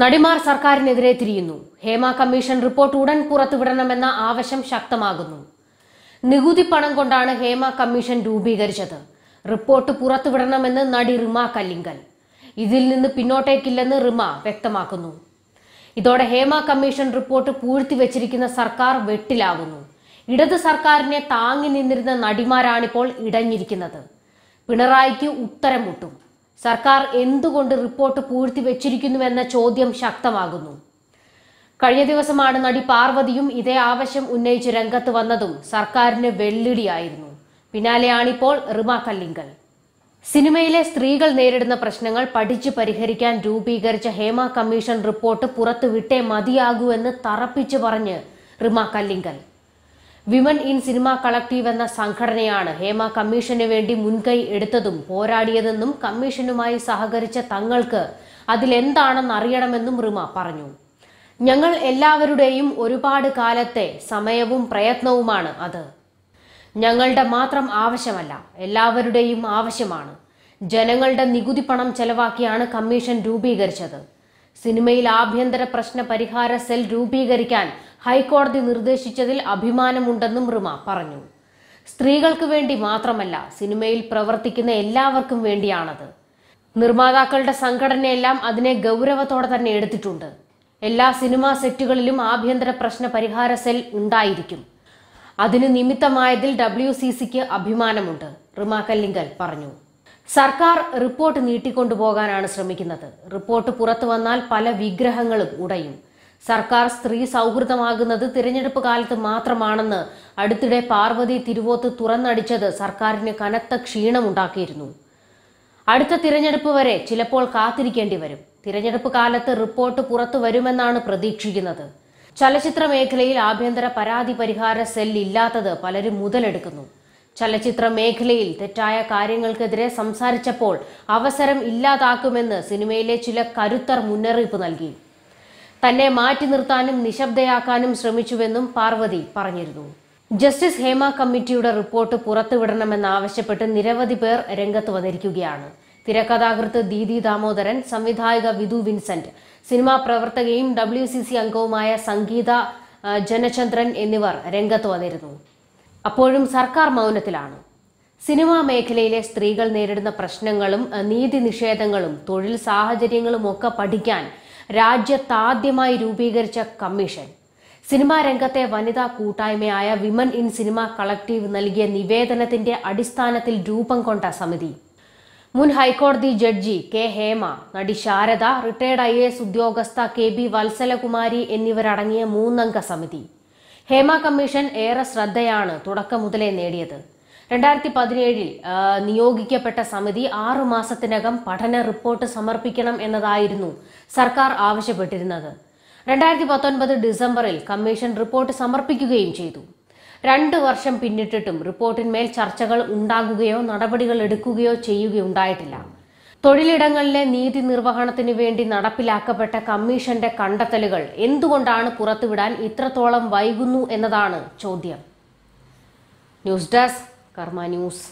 നടിമാർ സർക്കാരിനെതിരെ തിരിയുന്നു Hema commission report ഉടൻ പുറത്തുവിടണമെന്ന ആവശ്യം ശക്തമാകുന്നു നികുതി പണം കൊണ്ടാണ് ഹേമ കമ്മീഷൻ രൂപീകരിച്ചത് റിപ്പോർട്ട് പുറത്തുവിടണമെന്ന് നടി റിമ കല്ലിങ്കൽ ഇതിൽ നിന്ന് പിന്നോട്ടേക്കില്ലെന്ന് റിമ വ്യക്തമാക്കുന്നു ഇതോടെ ഹേമ കമ്മീഷൻ റിപ്പോർട്ട് വെച്ചിരിക്കുന്ന സർക്കാർ വെട്ടിലാകുന്നു ഇടത് സർക്കാരിനെ താങ്ങി നിന്നിരുന്ന നടിമാരാണിപ്പോൾ ഇടഞ്ഞിരിക്കുന്നത് പിണറായിക്ക് ഉത്തരം മുട്ടും സർക്കാർ എന്തുകൊണ്ട് റിപ്പോർട്ട് വെച്ചിരിക്കുന്നുവെന്ന ചോദ്യം ശക്തമാകുന്നു കഴിഞ്ഞ ദിവസമാണ് നടി പാർവതിയും ഇതേ ആവശ്യം ഉന്നയിച്ച് രംഗത്ത് വന്നതും സർക്കാരിന് വെല്ലുവിളിയായിരുന്നു പിന്നാലെയാണിപ്പോൾ റിമ കല്ലിങ്കൽ സിനിമയിലെ സ്ത്രീകൾ നേരിടുന്ന പ്രശ്നങ്ങൾ പഠിച്ചു പരിഹരിക്കാൻ രൂപീകരിച്ച ഹേമ കമ്മീഷൻ റിപ്പോർട്ട് പുറത്തുവിട്ടേ മതിയാകൂ എന്ന് തറപ്പിച്ചു പറഞ്ഞ് Rima Kallingal women in cinema collective എന്ന സംഘടനയാണ് ഹേമ കമ്മീഷന് വേണ്ടി മുൻകൈ എടുത്തതും പോരാടിയതെന്നും കമ്മീഷനുമായി സഹകരിച്ച തങ്ങൾക്ക് അതിലെന്താണെന്ന് അറിയണമെന്നും റിമ പറഞ്ഞു ഞങ്ങൾ എല്ലാവരുടെയും ഒരുപാട് കാലത്തെ സമയവും പ്രയത്നവുമാണ് അത് ഞങ്ങളുടെ മാത്രം ആവശ്യമല്ല എല്ലാവരുടെയും ആവശ്യമാണ് ജനങ്ങളുടെ നികുതി പണം ചെലവാക്കിയാണ് കമ്മീഷൻ രൂപീകരിച്ചത് സിനിമയിൽ ആഭ്യന്തര പ്രശ്ന പരിഹാര സെൽ രൂപീകരിക്കാൻ ഹൈക്കോടതി നിർദ്ദേശിച്ചതിൽ അഭിമാനമുണ്ടെന്നും റിമ പറഞ്ഞു സ്ത്രീകൾക്ക് വേണ്ടി മാത്രമല്ല സിനിമയിൽ പ്രവർത്തിക്കുന്ന എല്ലാവർക്കും വേണ്ടിയാണത് നിർമ്മാതാക്കളുടെ സംഘടനയെല്ലാം അതിനെ ഗൗരവത്തോടെ തന്നെ എടുത്തിട്ടുണ്ട് എല്ലാ സിനിമാ സെറ്റുകളിലും ആഭ്യന്തര പ്രശ്ന പരിഹാര സെൽ ഉണ്ടായിരിക്കും അതിന് നിമിത്തമായതിൽ ഡബ്ല്യു സി സിക്ക് അഭിമാനമുണ്ട് റിമ കല്ലിങ്കൽ പറഞ്ഞു സർക്കാർ റിപ്പോർട്ട് നീട്ടിക്കൊണ്ടുപോകാനാണ് ശ്രമിക്കുന്നത് റിപ്പോർട്ട് പുറത്തു വന്നാൽ പല വിഗ്രഹങ്ങളും ഉടയും സർക്കാർ സ്ത്രീ സൗഹൃദമാകുന്നത് തിരഞ്ഞെടുപ്പ് കാലത്ത് മാത്രമാണെന്ന് അടുത്തിടെ പാർവതി തിരുവോത്ത് തുറന്നടിച്ചത് സർക്കാരിന് കനത്ത ക്ഷീണമുണ്ടാക്കിയിരുന്നു അടുത്ത തിരഞ്ഞെടുപ്പ് വരെ ചിലപ്പോൾ കാത്തിരിക്കേണ്ടി വരും തിരഞ്ഞെടുപ്പ് കാലത്ത് റിപ്പോർട്ട് പുറത്തു വരുമെന്നാണ് പ്രതീക്ഷിക്കുന്നത് ചലച്ചിത്ര മേഖലയിൽ ആഭ്യന്തര പരാതി പരിഹാര സെൽ ഇല്ലാത്തത് പലരും മുതലെടുക്കുന്നു ചലച്ചിത്ര മേഖലയിൽ തെറ്റായ കാര്യങ്ങൾക്കെതിരെ സംസാരിച്ചപ്പോൾ അവസരം ഇല്ലാതാക്കുമെന്ന് സിനിമയിലെ ചില കരുത്തർ മുന്നറിയിപ്പ് നൽകി തന്നെ മാറ്റി നിർത്താനും നിശബ്ദയാക്കാനും ശ്രമിച്ചുവെന്നും പാർവതി പറഞ്ഞിരുന്നു ജസ്റ്റിസ് ഹേമ കമ്മിറ്റിയുടെ റിപ്പോർട്ട് പുറത്തുവിടണമെന്നാവശ്യപ്പെട്ട് നിരവധി പേർ രംഗത്ത് വന്നിരിക്കുകയാണ് തിരക്കഥാകൃത്ത് ദീദി ദാമോദരൻ സംവിധായിക വിധു വിൻസെന്റ് സിനിമാ പ്രവർത്തകയും ഡബ്ല്യു അംഗവുമായ സംഗീത ജനചന്ദ്രൻ എന്നിവർ രംഗത്ത് വന്നിരുന്നു അപ്പോഴും സർക്കാർ മൗനത്തിലാണ് സിനിമാ മേഖലയിലെ സ്ത്രീകൾ നേരിടുന്ന പ്രശ്നങ്ങളും നീതി നിഷേധങ്ങളും തൊഴിൽ സാഹചര്യങ്ങളും ഒക്കെ പഠിക്കാൻ രാജ്യത്താദ്യമായി രൂപീകരിച്ച കമ്മീഷൻ സിനിമാ രംഗത്തെ വനിതാ കൂട്ടായ്മയായ വിമൻ ഇൻ സിനിമ കളക്റ്റീവ് നൽകിയ നിവേദനത്തിന്റെ അടിസ്ഥാനത്തിൽ രൂപം കൊണ്ട സമിതി മുൻ ഹൈക്കോടതി ജഡ്ജി കെ ഹേമ നടി ശാരദ റിട്ടയർഡ് ഐ എസ് ഉദ്യോഗസ്ഥ കെ ബി വത്സലകുമാരി എന്നിവരടങ്ങിയ മൂന്നംഗ സമിതി ഹേമ കമ്മീഷൻ ഏറെ ശ്രദ്ധയാണ് തുടക്കം മുതലേ നേടിയത് രണ്ടായിരത്തി പതിനേഴിൽ നിയോഗിക്കപ്പെട്ട സമിതി ആറു മാസത്തിനകം പഠന റിപ്പോർട്ട് സമർപ്പിക്കണം എന്നതായിരുന്നു സർക്കാർ ആവശ്യപ്പെട്ടിരുന്നത് രണ്ടായിരത്തി പത്തൊൻപത് ഡിസംബറിൽ കമ്മീഷൻ റിപ്പോർട്ട് സമർപ്പിക്കുകയും ചെയ്തു രണ്ട് വർഷം പിന്നിട്ടിട്ടും റിപ്പോർട്ടിന്മേൽ ചർച്ചകൾ ഉണ്ടാകുകയോ നടപടികൾ എടുക്കുകയോ ചെയ്യുകയുണ്ടായിട്ടില്ല തൊഴിലിടങ്ങളിലെ നീതി നിർവഹണത്തിനു വേണ്ടി നടപ്പിലാക്കപ്പെട്ട കമ്മീഷന്റെ കണ്ടെത്തലുകൾ എന്തുകൊണ്ടാണ് പുറത്തുവിടാൻ ഇത്രത്തോളം വൈകുന്നു എന്നതാണ് ചോദ്യം ന്യൂസ് ഡെസ്ക് കർമ്മ ന്യൂസ്